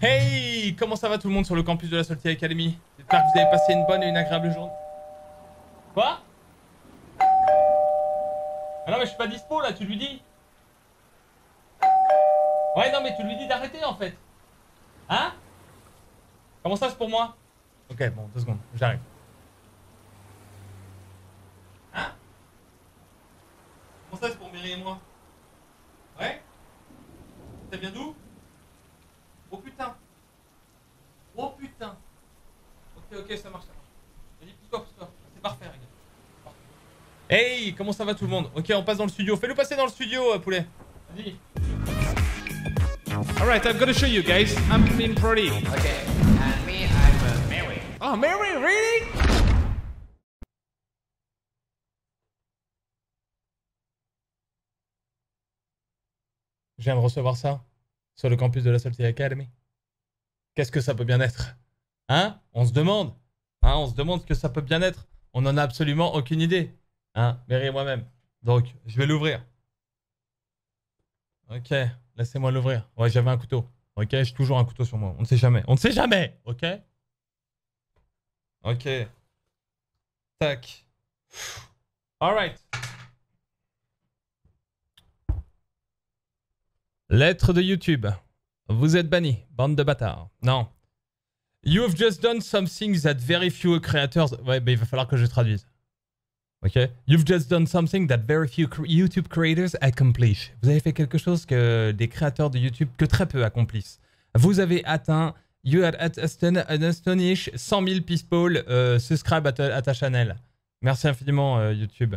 Hey Comment ça va tout le monde sur le campus de la Salty Academy J'espère que vous avez passé une bonne et une agréable journée. Quoi Ah non mais je suis pas dispo là, tu lui dis Ouais non mais tu lui dis d'arrêter en fait. Hein Comment ça c'est pour moi Ok bon, deux secondes, j'arrive. Hein Comment ça c'est pour Mary et moi Ouais Ça bien d'où Hey, comment ça va tout le monde Ok, on passe dans le studio. Fais-le passer dans le studio, euh, poulet. Vas-y. All right, I've show you guys. I'm pretty. Okay, and me, I'm uh, Mary. Oh, Mary, really? Je viens de recevoir ça sur le campus de la Salty Academy. Qu'est-ce que ça peut bien être Hein On se demande. Hein, on se demande ce que ça peut bien être. On n'en a absolument aucune idée. Hein, et moi-même. Donc, je vais l'ouvrir. Ok, laissez-moi l'ouvrir. Ouais, j'avais un couteau. Ok, j'ai toujours un couteau sur moi. On ne sait jamais. On ne sait jamais. Ok. Ok. Tac. Alright. Lettre de YouTube. Vous êtes banni, bande de bâtards. Non. You've just done something that very few creators. Ouais, mais il va falloir que je traduise. Okay, You've just done something that very few YouTube creators accomplish. Vous avez fait quelque chose que des créateurs de YouTube que très peu accomplissent. Vous avez atteint You had at astonish 100 000 people euh, subscribe at, ta channel. Merci infiniment euh, YouTube.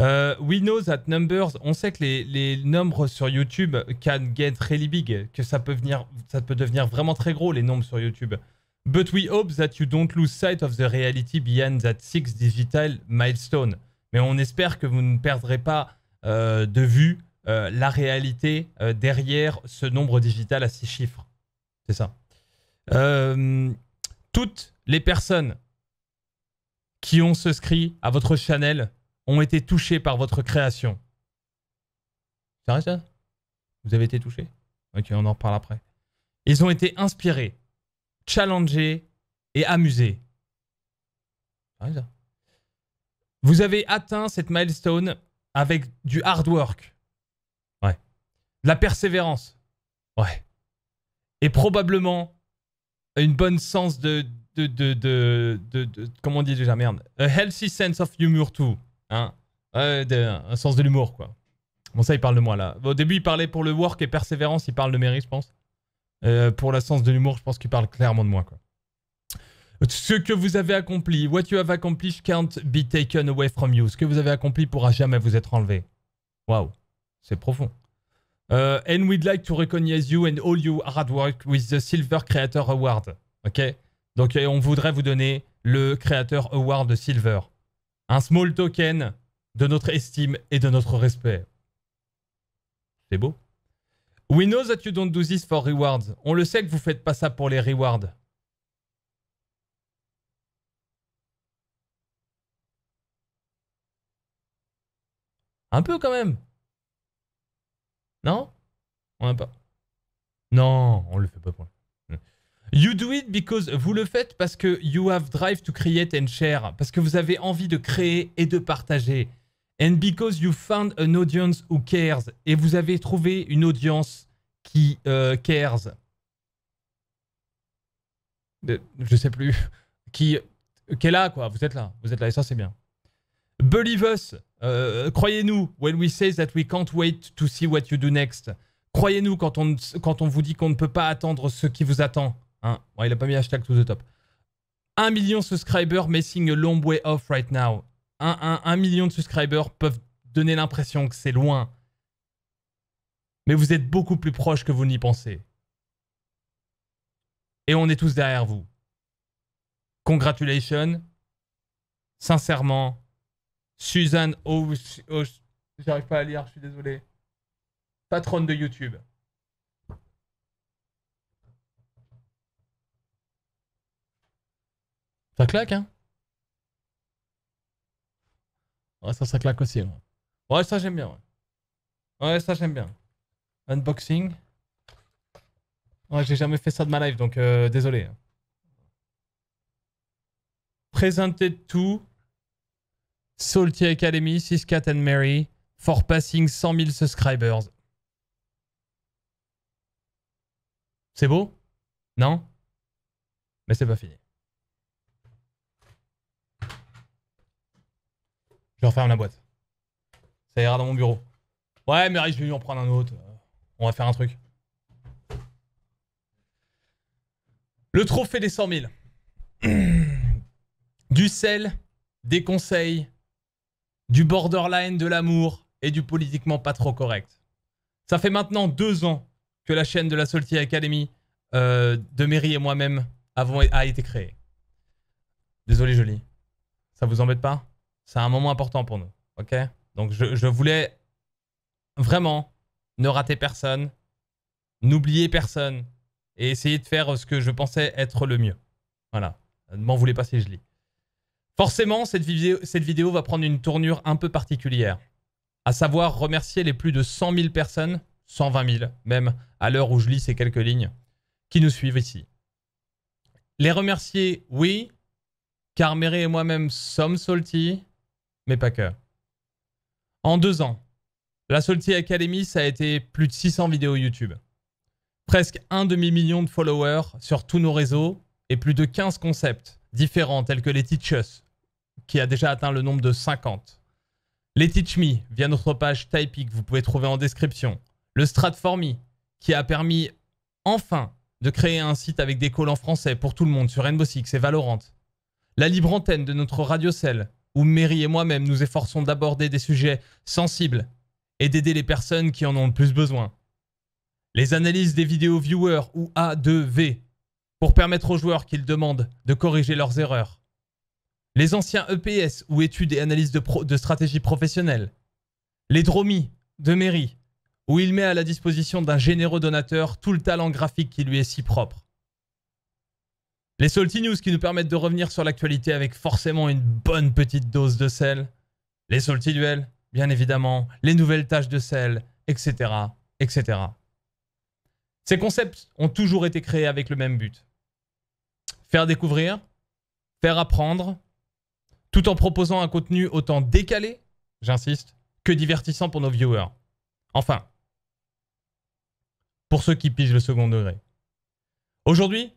Euh, we know that numbers, on sait que les, les, nombres sur YouTube can get really big, que ça peut, venir, ça peut devenir vraiment très gros les nombres sur YouTube. But we hope that you don't lose sight of the reality behind that six digital milestone. Mais on espère que vous ne perdrez pas euh, de vue euh, la réalité euh, derrière ce nombre digital à six chiffres. C'est ça. toutes les personnes qui ont souscrit à votre channel ont été touchées par votre création. Ça vrai ça Vous avez été touché. Ok, on en reparle après. Ils ont été inspirés, challenger et amuser. Vous avez atteint cette milestone avec du hard work. Ouais. la persévérance. Ouais. Et probablement une bonne sens de... de, de, de, de comment on dit déjà Merde. A healthy sense of humor too. Hein un sens de l'humour, quoi. Bon, ça, il parle de moi, là. Au début, il parlait pour le work et persévérance. Il parle de Mary, je pense. Euh, pour la sens de l'humour, je pense qu'il parle clairement de moi. Quoi. Ce que vous avez accompli, what you have accomplished can't be taken away from you. Ce que vous avez accompli pourra jamais vous être enlevé. Waouh, c'est profond. Euh, and we'd like to recognize you and all your hard work with the Silver Creator Award. Ok Donc euh, on voudrait vous donner le Creator Award Silver. Un small token de notre estime et de notre respect. C'est beau. We know that you don't do this for rewards. On le sait que vous faites pas ça pour les rewards. Un peu quand même. Non On a pas. Non, on le fait pas pour. You do it because vous le faites parce que you have drive to create and share, parce que vous avez envie de créer et de partager. And because you found an audience who cares. Et vous avez trouvé une audience qui euh, cares. Euh, je sais plus. Qui, qui est là, quoi. Vous êtes là. Vous êtes là. Et ça, c'est bien. Believe us. Euh, Croyez-nous. When we say that we can't wait to see what you do next. Croyez-nous quand on, quand on vous dit qu'on ne peut pas attendre ce qui vous attend. Hein. il a pas mis hashtag to the top. 1 million subscribers missing a long way off right now un, million de subscribers peuvent donner l'impression que c'est loin. Mais vous êtes beaucoup plus proche que vous n'y pensez. Et on est tous derrière vous. Congratulations. Sincèrement, Suzanne O. J'arrive pas à lire, je suis désolé. Patronne de YouTube. Ça claque, hein Ouais, ça, ça claque aussi. Ouais, ça, j'aime bien. Ouais, ça, j'aime bien. Unboxing. Ouais, j'ai jamais fait ça de ma life, donc euh, désolé. Hein. Présenter tout. Salty Academy, Siscat and Mary, for passing 100 000 subscribers. C'est beau Non Mais c'est pas fini. Je vais refaire la boîte. Ça ira dans mon bureau. Ouais, mais je vais lui en prendre un autre. On va faire un truc. Le trophée des 100 000. du sel, des conseils, du borderline de l'amour et du politiquement pas trop correct. Ça fait maintenant deux ans que la chaîne de la Saltier Academy euh, de Mairie et moi-même a été créée. Désolé, joli. Ça vous embête pas c'est un moment important pour nous. OK Donc, je, je voulais vraiment ne rater personne, n'oublier personne et essayer de faire ce que je pensais être le mieux. Voilà. Ne m'en voulez pas si je lis. Forcément, cette vidéo, cette vidéo va prendre une tournure un peu particulière, à savoir remercier les plus de 100 000 personnes, 120 000 même, à l'heure où je lis ces quelques lignes, qui nous suivent ici. Les remercier, oui, car Méré et moi-même sommes salty, mais pas que. En deux ans, la Salty Academy, ça a été plus de 600 vidéos YouTube, presque un demi-million de followers sur tous nos réseaux et plus de 15 concepts différents tels que les Teach Us, qui a déjà atteint le nombre de 50. Les Teach Me, via notre page Typee que vous pouvez trouver en description. Le Strat Me, qui a permis enfin de créer un site avec des calls en français pour tout le monde sur Rainbow Six et Valorant. La libre antenne de notre Radio Cell, où Mary et moi-même nous efforçons d'aborder des sujets sensibles et d'aider les personnes qui en ont le plus besoin. Les analyses des vidéos viewers ou A2V pour permettre aux joueurs qu'ils demandent de corriger leurs erreurs. Les anciens EPS ou études et analyses de, stratégie professionnelle. Les dromies de Mary où il met à la disposition d'un généreux donateur tout le talent graphique qui lui est si propre. Les Salty News qui nous permettent de revenir sur l'actualité avec forcément une bonne petite dose de sel. Les Salty Duels, bien évidemment. Les nouvelles tâches de sel, etc. etc. Ces concepts ont toujours été créés avec le même but. Faire découvrir, faire apprendre, tout en proposant un contenu autant décalé, j'insiste, que divertissant pour nos viewers. Enfin, pour ceux qui pigent le second degré. Aujourd'hui,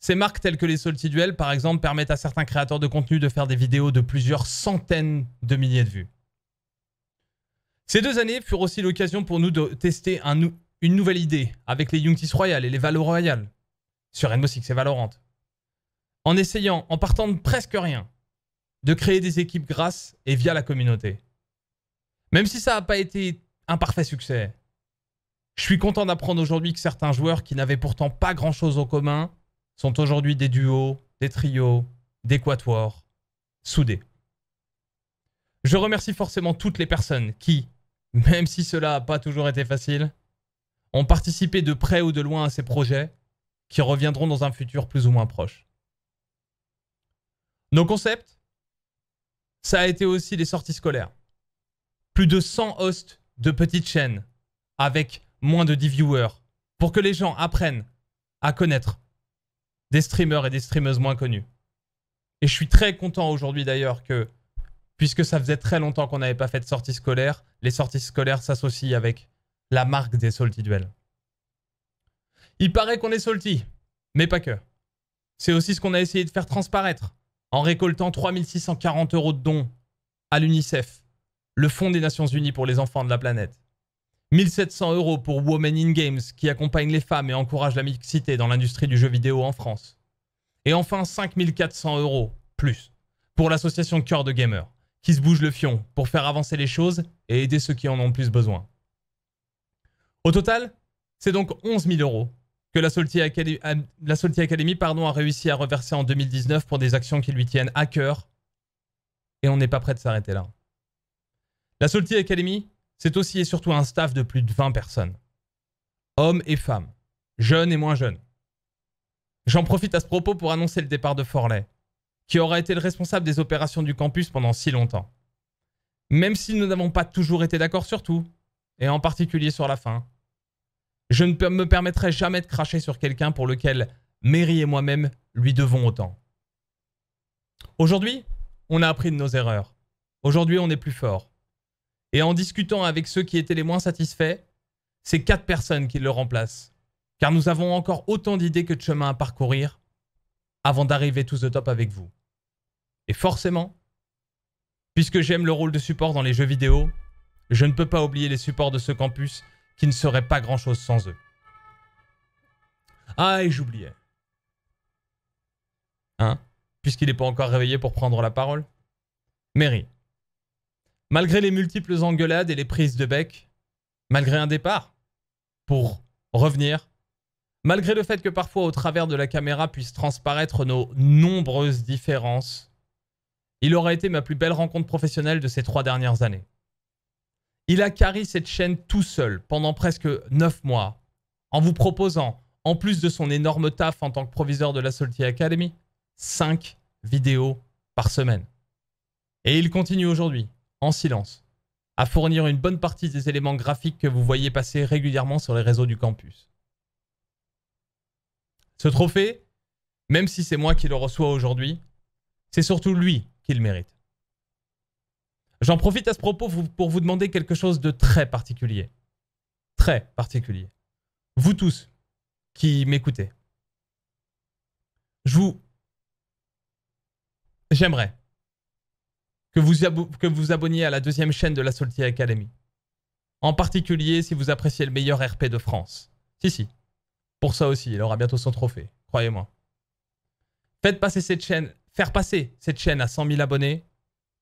ces marques telles que les Soltiduels, par exemple, permettent à certains créateurs de contenu de faire des vidéos de plusieurs centaines de milliers de vues. Ces deux années furent aussi l'occasion pour nous de tester une nouvelle idée avec les Youngtis Royal et les valor Royal sur Rainbow Six et Valorant. En essayant, en partant de presque rien, de créer des équipes grâce et via la communauté. Même si ça n'a pas été un parfait succès, je suis content d'apprendre aujourd'hui que certains joueurs qui n'avaient pourtant pas grand-chose en commun sont aujourd'hui des duos, des trios, des quatuors, soudés. Je remercie forcément toutes les personnes qui, même si cela n'a pas toujours été facile, ont participé de près ou de loin à ces projets qui reviendront dans un futur plus ou moins proche. Nos concepts, ça a été aussi les sorties scolaires. Plus de 100 hosts de petites chaînes avec moins de 10 viewers pour que les gens apprennent à connaître des streamers et des streameuses moins connus. Et je suis très content aujourd'hui d'ailleurs que, puisque ça faisait très longtemps qu'on n'avait pas fait de sortie scolaire, les sorties scolaires s'associent avec la marque des Salty Duel. Il paraît qu'on est Salty, mais pas que. C'est aussi ce qu'on a essayé de faire transparaître en récoltant 3640 euros de dons à l'UNICEF, le Fonds des Nations Unies pour les enfants de la planète. 1700 euros pour Women in Games, qui accompagne les femmes et encourage la mixité dans l'industrie du jeu vidéo en France. Et enfin 5400 euros, plus, pour l'association Cœur de Gamer, qui se bouge le fion pour faire avancer les choses et aider ceux qui en ont le plus besoin. Au total, c'est donc 11 000 euros que la Salty Academy, euh, pardon, a réussi à reverser en 2019 pour des actions qui lui tiennent à cœur. Et on n'est pas prêt de s'arrêter là. La Salty Academy, c'est aussi et surtout un staff de plus de 20 personnes. Hommes et femmes, jeunes et moins jeunes. J'en profite à ce propos pour annoncer le départ de Forlet, qui aura été le responsable des opérations du campus pendant si longtemps. Même si nous n'avons pas toujours été d'accord sur tout, et en particulier sur la fin. Je ne me permettrai jamais de cracher sur quelqu'un pour lequel Mary et moi-même lui devons autant. Aujourd'hui, on a appris de nos erreurs. Aujourd'hui, on est plus fort. Et en discutant avec ceux qui étaient les moins satisfaits, c'est quatre personnes qui le remplacent. Car nous avons encore autant d'idées que de chemins à parcourir avant d'arriver tous au top avec vous. Et forcément, puisque j'aime le rôle de support dans les jeux vidéo, je ne peux pas oublier les supports de ce campus qui ne seraient pas grand-chose sans eux. Ah, et j'oubliais. Hein Puisqu'il n'est pas encore réveillé pour prendre la parole. Mary, Malgré les multiples engueulades et les prises de bec, malgré un départ pour revenir, malgré le fait que parfois au travers de la caméra puissent transparaître nos nombreuses différences, il aura été ma plus belle rencontre professionnelle de ces trois dernières années. Il a carré cette chaîne tout seul pendant presque neuf mois, en vous proposant, en plus de son énorme taf en tant que proviseur de la Salty Academy, cinq vidéos par semaine. Et il continue aujourd'hui en silence, à fournir une bonne partie des éléments graphiques que vous voyez passer régulièrement sur les réseaux du campus. Ce trophée, même si c'est moi qui le reçois aujourd'hui, c'est surtout lui qui le mérite. J'en profite à ce propos pour vous demander quelque chose de très particulier. Très particulier. Vous tous qui m'écoutez. Je vous... J'aimerais que vous, que vous abonniez à la deuxième chaîne de la Salty Academy. En particulier si vous appréciez le meilleur RP de France. Si, si. Pour ça aussi, il aura bientôt son trophée, croyez-moi. Faites passer cette chaîne, faire passer cette chaîne à 100 000 abonnés,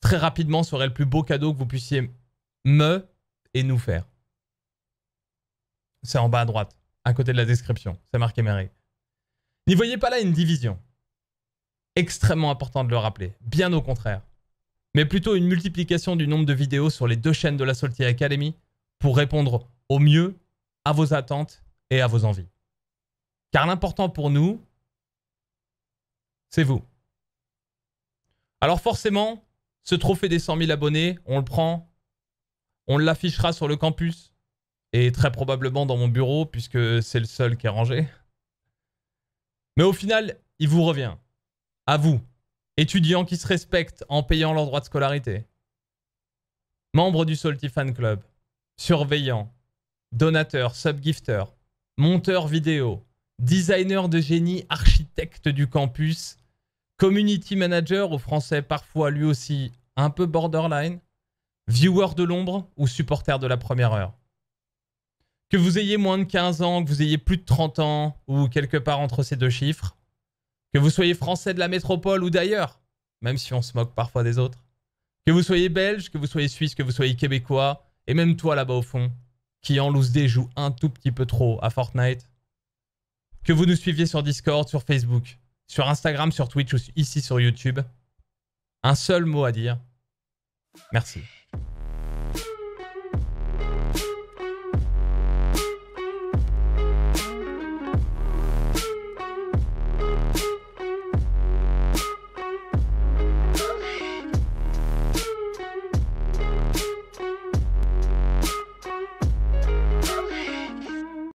très rapidement serait le plus beau cadeau que vous puissiez me et nous faire. C'est en bas à droite, à côté de la description. C'est marqué Mary. N'y voyez pas là une division. Extrêmement important de le rappeler. Bien au contraire mais plutôt une multiplication du nombre de vidéos sur les deux chaînes de la Salty Academy pour répondre au mieux à vos attentes et à vos envies. Car l'important pour nous, c'est vous. Alors forcément, ce trophée des 100 000 abonnés, on le prend, on l'affichera sur le campus et très probablement dans mon bureau puisque c'est le seul qui est rangé. Mais au final, il vous revient. À vous, Étudiants qui se respectent en payant leur droit de scolarité. Membres du Salty Fan Club. Surveillants. Donateurs, subgifter, Monteurs vidéo. designer de génie, architectes du campus. Community manager, au français parfois lui aussi un peu borderline. Viewer de l'ombre ou supporter de la première heure. Que vous ayez moins de 15 ans, que vous ayez plus de 30 ans ou quelque part entre ces deux chiffres, que vous soyez français de la métropole ou d'ailleurs, même si on se moque parfois des autres. Que vous soyez belge, que vous soyez suisse, que vous soyez québécois, et même toi là-bas au fond, qui en loose des joue un tout petit peu trop à Fortnite. Que vous nous suiviez sur Discord, sur Facebook, sur Instagram, sur Twitch ou ici sur YouTube. Un seul mot à dire. Merci.